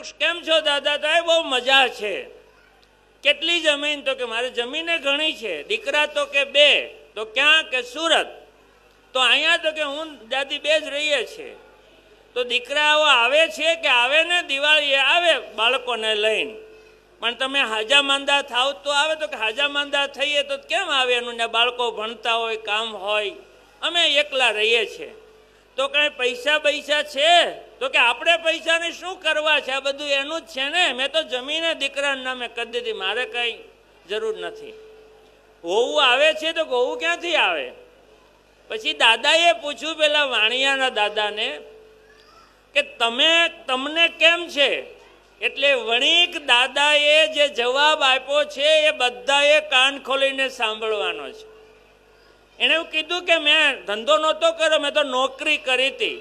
વૃક્ષ કેમ છો દાદા તો એ બહુ મજા છે કેટલી જમીન તો કે મારે જમીને ઘણી છે દીકરા તો કે બે તો ક્યાં કે સુરત તો અહીંયા તો કે હું દાદી બે જ રહીએ છીએ તો દીકરાઓ આવે છે કે આવે ને દિવાળીએ આવે બાળકોને લઈને પણ તમે હાજા માંદા થાવ તો આવે તો કે હાજા માંદા થઈએ તો કેમ આવે એનું ને બાળકો ભણતા હોય કામ હોય અમે એકલા રહીએ છીએ તો કઈ પૈસા પૈસા છે તો કે આપણે પૈસાને શું કરવા છે આ બધું એનું જ છે ને મેં તો જમીને દીકરાના નામે કરી દીધી મારે કંઈ જરૂર નથી હોવું આવે છે તો હોવું ક્યાંથી આવે પછી દાદાએ પૂછ્યું પેલા વાણિયાના દાદાને કે તમે તમને કેમ છે એટલે વણિક દાદાએ જે જવાબ આપ્યો છે એ બધાએ કાન ખોલીને સાંભળવાનો છે એણે એવું કીધું કે મેં ધંધો નહોતો કર્યો મેં તો નોકરી કરી હતી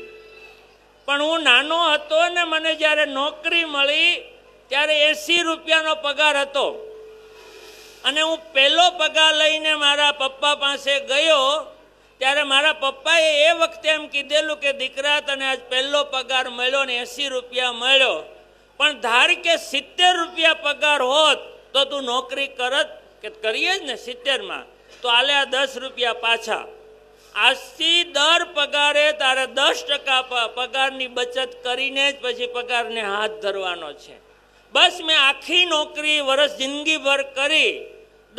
પણ હું નાનો હતો ને મને જ્યારે નોકરી મળી ત્યારે એંસી રૂપિયાનો પગાર હતો અને હું પહેલો પગાર લઈને મારા પપ્પા પાસે ગયો ત્યારે મારા પપ્પાએ એ વખતે એમ કીધેલું કે દીકરા તને આજ પહેલો પગાર મળ્યો ને એંસી રૂપિયા મળ્યો પણ ધાર કે સિત્તેર રૂપિયા પગાર હોત તો તું નોકરી કરત કે કરીએ જ ને સિત્તેરમાં તો આલે દસ રૂપિયા પાછા આજથી દર પગારે તારે દસ ટકા પગારની બચત કરીને જ પછી પગારને હાથ ધરવાનો છે બસ મેં આખી નોકરી વર્ષ જિંદગીભર કરી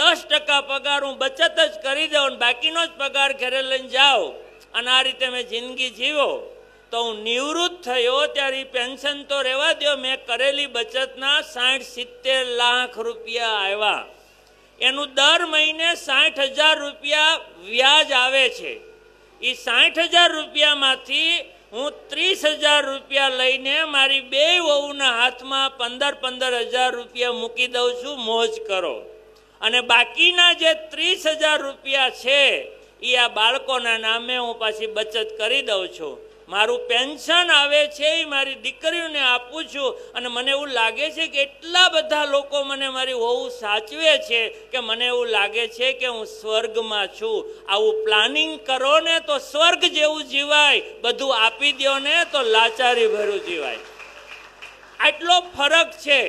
દસ ટકા પગાર હું બચત જ કરી દઉં અને બાકીનો જ પગાર ઘરે લઈને જાઉં અને આ રીતે મેં જિંદગી જીવો તો હું નિવૃત્ત થયો ત્યારે પેન્શન તો રહેવા દો મેં કરેલી બચતના સાઠ સિત્તેર લાખ રૂપિયા આવ્યા એનું દર મહિને સાઠ હજાર રૂપિયા વ્યાજ આવે છે એ સાઠ હજાર રૂપિયામાંથી હું ત્રીસ હજાર રૂપિયા લઈને મારી બે વહુના હાથમાં પંદર પંદર હજાર રૂપિયા મૂકી દઉં છું મોજ કરો અને બાકીના જે ત્રીસ હજાર રૂપિયા છે એ આ બાળકોના નામે હું પાછી બચત કરી દઉં છું મારું પેન્શન આવે છે એ મારી દીકરીઓને આપું છું અને મને એવું લાગે છે કે એટલા બધા લોકો મને મારી વહુ સાચવે છે કે મને એવું લાગે છે કે હું સ્વર્ગમાં છું આવું પ્લાનિંગ કરો ને તો સ્વર્ગ જેવું જીવાય બધું આપી દો ને તો લાચારી ભર્યું જીવાય આટલો ફરક છે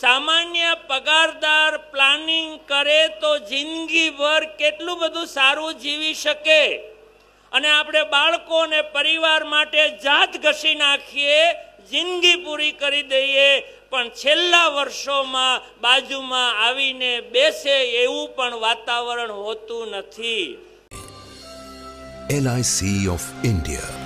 સામાન્ય પગારદાર પ્લાનિંગ કરે તો જિંદગીભર કેટલું બધું સારું જીવી શકે અને આપણે બાળકો અને પરિવાર માટે જાત ઘસી નાખીએ જિંદગી પૂરી કરી દઈએ પણ છેલ્લા વર્ષોમાં બાજુમાં આવીને બેસે એવું પણ વાતાવરણ હોતું નથી LIC ઓફ ઇન્ડિયા